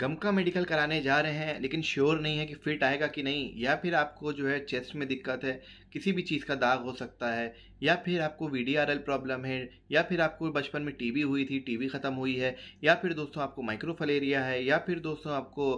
गमका medical कराने जा रहे हैं लेकिन श्योर नहीं है कि फिट आएगा कि नहीं या फिर आपको जो है चेस्ट में दिक्कत है किसी भी चीज़ का दाग हो सकता है या फिर आपको वी प्रॉब्लम है या फिर आपको बचपन में टीबी हुई थी टीबी ख़त्म हुई है या फिर दोस्तों आपको माइक्रोफलेरिया है या फिर दोस्तों आपको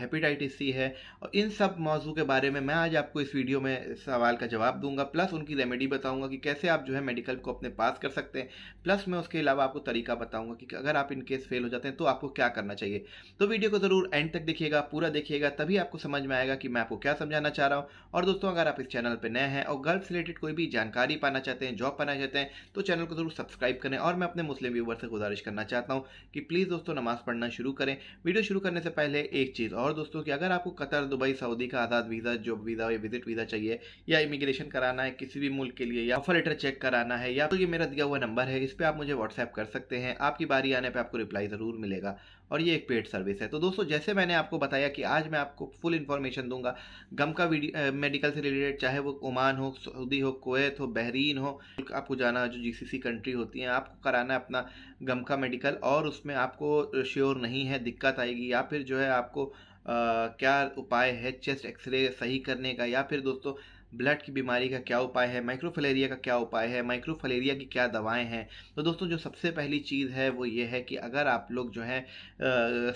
हेपेटाइटिस सी है और इन सब मौजू के बारे में मैं आज आपको इस वीडियो में सवाल का जवाब दूंगा प्लस उनकी रेमेडी बताऊंगा कि कैसे आप जो है मेडिकल को अपने पास कर सकते हैं प्लस मैं उसके अलावा आपको तरीका बताऊंगा कि अगर आप इन केस फेल हो जाते हैं तो आपको क्या करना चाहिए तो वीडियो को ज़रूर एंड तक देखिएगा पूरा देखिएगा तभी आपको समझ में आएगा कि मैं आपको क्या समझाना चाह रहा हूँ और दोस्तों अगर आप इस चैनल पर नए हैं और गर्ल्स रिलेटेड कोई भी जानकारी पाना चाहते हैं जॉब पाना चाहते हैं तो चैनल को ज़रूर सब्सक्राइब करें और मैं अपने मुस्लिम व्यूवर से गुजारिश करना चाहता हूँ कि प्लीज़ दोस्तों नमाज़ पढ़ना शुरू करें वीडियो शुरू करने से पहले एक चीज़ चीज़ और दोस्तों कि अगर आपको कतर दुबई सऊदी का आज़ाद वीज़ा जॉब वीज़ा या विजिट वीज़ा चाहिए या इमिग्रेशन कराना है किसी भी मुल्क के लिए या ऑफर लेटर चेक कराना है या तो ये मेरा दिया हुआ नंबर है इस पर आप मुझे व्हाट्सएप कर सकते हैं आपकी बारी आने पर आपको रिप्लाई ज़रूर मिलेगा और ये एक पेड सर्विस है तो दोस्तों जैसे मैंने आपको बताया कि आज मैं आपको फुल इन्फॉर्मेशन दूंगा गम का वीडियो मेडिकल से रिलेटेड चाहे वो ओमान हो सऊदी हो कोत हो बहरीन हो आपको जाना जो जीसीसी कंट्री होती हैं आपको कराना अपना गम का मेडिकल और उसमें आपको श्योर नहीं है दिक्कत आएगी या फिर जो है आपको आ, क्या उपाय है चेस्ट एक्सरे सही करने का या फिर दोस्तों ब्लड की बीमारी का क्या उपाय है माइक्रोफलेरिया का क्या उपाय है माइक्रोफलेरिया की क्या दवाएं हैं तो दोस्तों जो सबसे पहली चीज़ है वो ये है कि अगर आप लोग जो है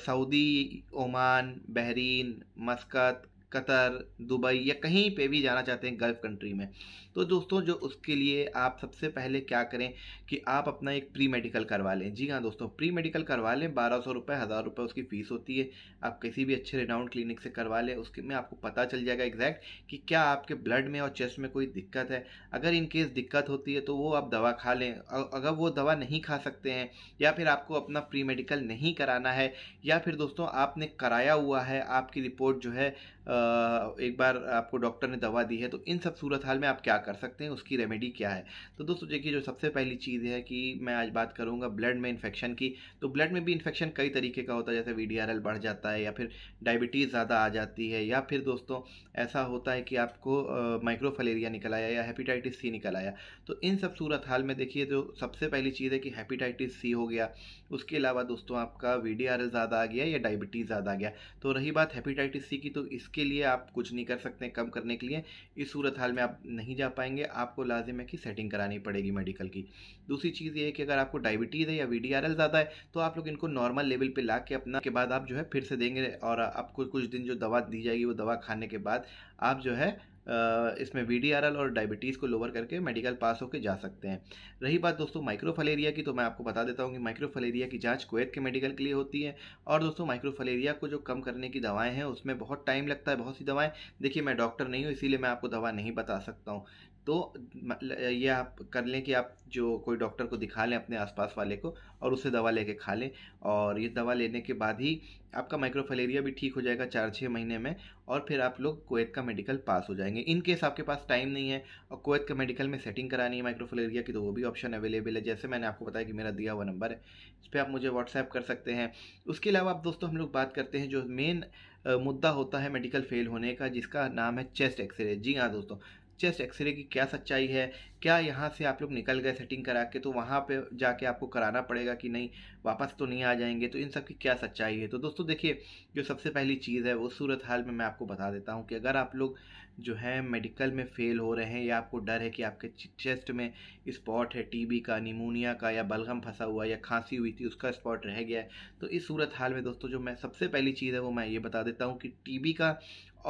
Saudi Oman Bahrain Muscat Qatar Dubai या कहीं पे भी जाना चाहते हैं गल्फ़ कंट्री में तो दोस्तों जो उसके लिए आप सबसे पहले क्या करें कि आप अपना एक प्री मेडिकल करवा लें जी हाँ दोस्तों प्री मेडिकल करवा लें बारह सौ रुपये हज़ार रुपये उसकी फ़ीस होती है आप किसी भी अच्छे रिनाउंड क्लिनिक से करवा लें उसके में आपको पता चल जाएगा एग्जैक्ट कि क्या आपके ब्लड में और चेस्ट में कोई दिक्कत है अगर इनकेस दिक्कत होती है तो वो आप दवा खा लें अगर वो दवा नहीं खा सकते हैं या फिर आपको अपना प्री मेडिकल नहीं कराना है या फिर दोस्तों आपने कराया हुआ है आपकी रिपोर्ट जो है एक बार आपको डॉक्टर ने दवा दी है तो इन सब सूरत हाल में आप क्या कर सकते हैं उसकी रेमेडी क्या है तो दोस्तों देखिए जो सबसे पहली चीज़ है कि मैं आज बात करूँगा ब्लड में इन्फेक्शन की तो ब्लड में भी इन्फेक्शन कई तरीके का होता है जैसे वी बढ़ जाता है या फिर डायबिटीज़ ज़्यादा आ जाती है या फिर दोस्तों ऐसा होता है कि आपको माइक्रोफलेरिया निकल आया या हेपीटाइटिस सी निकल आया तो इन सब सूरत हाल में देखिए जो सबसे पहली चीज़ है कि हेपीटाइटिस सी हो गया उसके अलावा दोस्तों आपका वी ज़्यादा आ गया या डायबिटीज़ ज़्यादा आ गया तो रही बात हेपीटाइटिस सी की तो इसके के लिए आप कुछ नहीं कर सकते कम करने के लिए इस सूरत हाल में आप नहीं जा पाएंगे आपको लाजिम है कि सेटिंग करानी पड़ेगी मेडिकल की दूसरी चीज़ ये है कि अगर आपको डायबिटीज़ है या वी ज़्यादा है तो आप लोग इनको नॉर्मल लेवल पर ला के अपना के बाद आप जो है फिर से देंगे और आपको कुछ दिन जो दवा दी जाएगी वो दवा खाने के बाद आप जो है इसमें वी और डायबिटीज़ को लोअर करके मेडिकल पास होकर जा सकते हैं रही बात दोस्तों माइक्रो फलेरिया की तो मैं आपको बता देता हूँ कि माइक्रो फलेरिया की जाँच कोवैत के मेडिकल के लिए होती है और दोस्तों माइक्रो फलेरिया को जो कम करने की दवाएँ हैं उसमें बहुत टाइम लगता है बहुत सी दवाएँ देखिए मैं डॉक्टर नहीं हूँ इसीलिए मैं आपको दवा नहीं बता सकता हूँ तो ये आप कर लें कि आप जो कोई डॉक्टर को दिखा लें अपने आसपास वाले को और उसे दवा लेके खा लें और ये दवा लेने के बाद ही आपका माइक्रोफलेरिया भी ठीक हो जाएगा चार छः महीने में और फिर आप लोग कोवैत का मेडिकल पास हो जाएंगे इन केस आपके पास टाइम नहीं है और कोवैत का मेडिकल में सेटिंग करानी है माइक्रोफलेरिया की तो वो भी ऑप्शन अवेलेबल है जैसे मैंने आपको बताया कि मेरा दिया हुआ नंबर है इस पर आप मुझे व्हाट्सएप कर सकते हैं उसके अलावा आप दोस्तों हम लोग बात करते हैं जो मेन मुद्दा होता है मेडिकल फेल होने का जिसका नाम है चेस्ट एक्सरे जी हाँ दोस्तों चेस्ट एक्सरे की क्या सच्चाई है क्या यहाँ से आप लोग निकल गए सेटिंग करा के तो वहाँ पे जाके आपको कराना पड़ेगा कि नहीं वापस तो नहीं आ जाएंगे तो इन सब की क्या सच्चाई है तो दोस्तों देखिए जो सबसे पहली चीज़ है वो सूरत हाल में मैं आपको बता देता हूँ कि अगर आप लोग जो है मेडिकल में फ़ेल हो रहे हैं या आपको डर है कि आपके चेस्ट में स्पॉट है टीबी का निमोनिया का या बलगम फंसा हुआ या खांसी हुई थी उसका स्पॉट रह गया है तो इस सूरत हाल में दोस्तों जो मैं सबसे पहली चीज़ है वो मैं ये बता देता हूँ कि टी का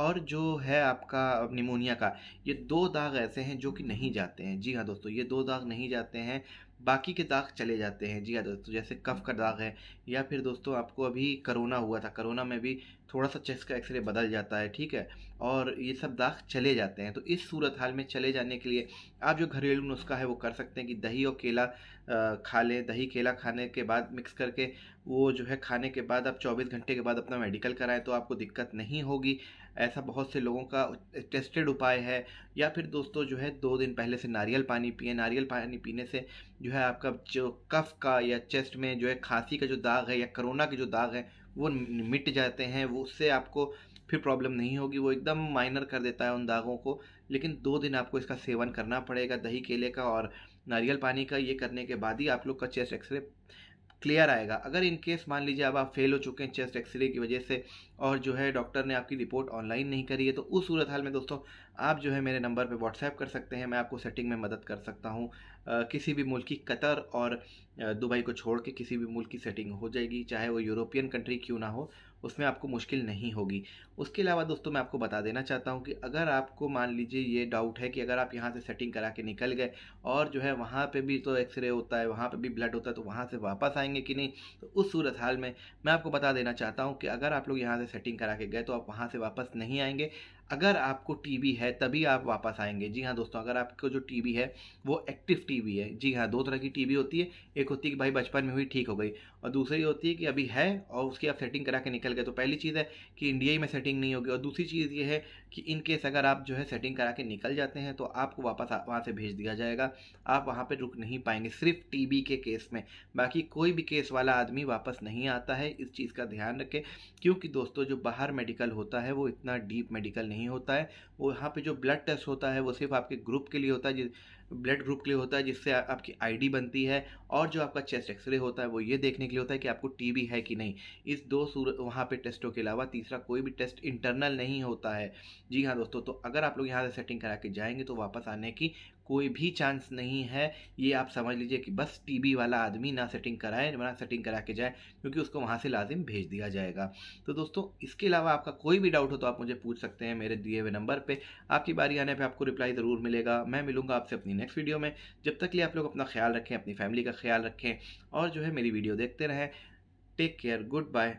और जो है आपका निमोनिया का ये दो दाग ऐसे हैं जो कि नहीं जाते हैं जी हाँ दोस्तों ये दो दाग नहीं जाते हैं बाकी के दाग चले जाते हैं जी हाँ दोस्तों जैसे कफ का दाग है या फिर दोस्तों आपको अभी करोना हुआ था करोना में भी थोड़ा सा चेस्ट का एक्सरे बदल जाता है ठीक है और ये सब दाग चले जाते हैं तो इस सूरत हाल में चले जाने के लिए आप जो घरेलू नुस्खा है वो कर सकते हैं कि दही और केला खा लें दही केला खाने के बाद मिक्स करके वो जो है खाने के बाद आप 24 घंटे के बाद अपना मेडिकल कराएं तो आपको दिक्कत नहीं होगी ऐसा बहुत से लोगों का टेस्टेड उपाय है या फिर दोस्तों जो है दो दिन पहले से नारियल पानी पिए नारियल पानी पीने से जो है आपका जो कफ का या चेस्ट में जो है खांसी का जो दाग दाग है या कोरोना के जो दाग है वो मिट जाते हैं वो उससे आपको फिर प्रॉब्लम नहीं होगी वो एकदम माइनर कर देता है उन दागों को लेकिन दो दिन आपको इसका सेवन करना पड़ेगा दही केले का और नारियल पानी का ये करने के बाद ही आप लोग का चेस्ट एक्सरे क्लियर आएगा अगर इन केस मान लीजिए अब आप फेल हो चुके हैं चेस्ट एक्सरे की वजह से और जो है डॉक्टर ने आपकी रिपोर्ट ऑनलाइन नहीं करी है तो उस सूरत हाल में दोस्तों आप जो है मेरे नंबर पे व्हाट्सएप कर सकते हैं मैं आपको सेटिंग में मदद कर सकता हूँ किसी भी मुल्क की कतर और दुबई को छोड़ के किसी भी मुल्क की सेटिंग हो जाएगी चाहे वो यूरोपियन कंट्री क्यों ना हो उसमें आपको मुश्किल नहीं होगी उसके अलावा दोस्तों मैं आपको बता देना चाहता हूँ कि अगर आपको मान लीजिए ये डाउट है कि अगर आप यहाँ से सेटिंग करा के निकल गए और जो है वहाँ पर भी तो एक्सरे होता है वहाँ पर भी ब्लड होता है तो वहाँ से वापस आएंगे कि नहीं तो उस सूरत हाल में मैं आपको बता देना चाहता हूँ कि अगर आप लोग यहाँ से सेटिंग करा के गए तो आप वहाँ से वापस नहीं आएंगे अगर आपको टीबी है तभी आप वापस आएंगे जी हाँ दोस्तों अगर आपको जो टीबी है वो एक्टिव टीबी है जी हाँ दो तरह की टीबी होती है एक होती है कि भाई बचपन में हुई ठीक हो गई और दूसरी होती है कि अभी है और उसकी आप सेटिंग करा के निकल गए तो पहली चीज़ है कि इंडिया ही में सेटिंग नहीं होगी और दूसरी चीज़ ये है कि इन केस अगर आप जो है सेटिंग करा के निकल जाते हैं तो आपको वापस वहाँ से भेज दिया जाएगा आप वहाँ पर रुक नहीं पाएंगे सिर्फ टी के केस में बाकी कोई भी केस वाला आदमी वापस नहीं आता है इस चीज़ का ध्यान रखें क्योंकि दोस्तों जो बाहर मेडिकल होता है वो इतना डीप मेडिकल नहीं नहीं होता है वो यहाँ पे जो ब्लड टेस्ट होता है वो सिर्फ आपके ग्रुप के लिए होता है ब्लड ग्रुप के लिए होता है जिससे आपकी आईडी बनती है और जो आपका चेस्ट एक्सरे होता है वो ये देखने के लिए होता है कि आपको टीबी है कि नहीं इस दो सूरत वहाँ पे टेस्टों के अलावा तीसरा कोई भी टेस्ट इंटरनल नहीं होता है जी हाँ दोस्तों तो अगर आप लोग यहाँ से सेटिंग करा के जाएंगे तो वापस आने की कोई भी चांस नहीं है ये आप समझ लीजिए कि बस टी वाला आदमी ना सेटिंग कराए ना सेटिंग करा के जाए क्योंकि उसको वहाँ से लाजिम भेज दिया जाएगा तो दोस्तों इसके अलावा आपका कोई भी डाउट हो तो आप मुझे पूछ सकते हैं मेरे दिए हुए नंबर पर आपकी बारी आने पर आपको रिप्लाई ज़रूर मिलेगा मैं मिलूँगा आपसे अपनी नेक्स्ट वीडियो में जब तक लिए आप लोग अपना ख्याल रखें अपनी फैमिली का ख्याल रखें और जो है मेरी वीडियो देखते रहें टेक केयर गुड बाय